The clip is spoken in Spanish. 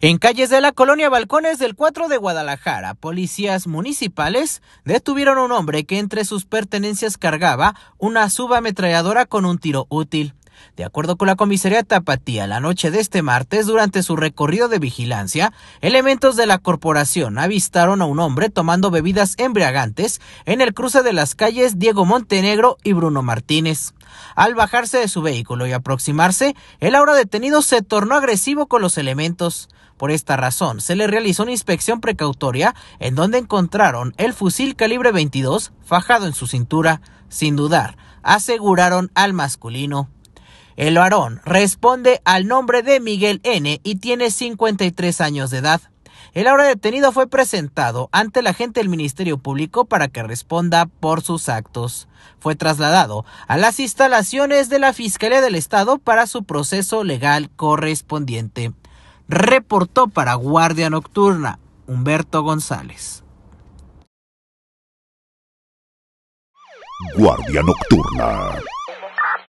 En calles de la colonia Balcones del 4 de Guadalajara, policías municipales detuvieron a un hombre que entre sus pertenencias cargaba una subametralladora con un tiro útil. De acuerdo con la comisaría Tapatía, la noche de este martes, durante su recorrido de vigilancia, elementos de la corporación avistaron a un hombre tomando bebidas embriagantes en el cruce de las calles Diego Montenegro y Bruno Martínez. Al bajarse de su vehículo y aproximarse, el ahora detenido se tornó agresivo con los elementos. Por esta razón, se le realizó una inspección precautoria en donde encontraron el fusil calibre 22 fajado en su cintura. Sin dudar, aseguraron al masculino. El varón responde al nombre de Miguel N. y tiene 53 años de edad. El ahora detenido fue presentado ante la gente del Ministerio Público para que responda por sus actos. Fue trasladado a las instalaciones de la Fiscalía del Estado para su proceso legal correspondiente. Reportó para Guardia Nocturna Humberto González. Guardia Nocturna.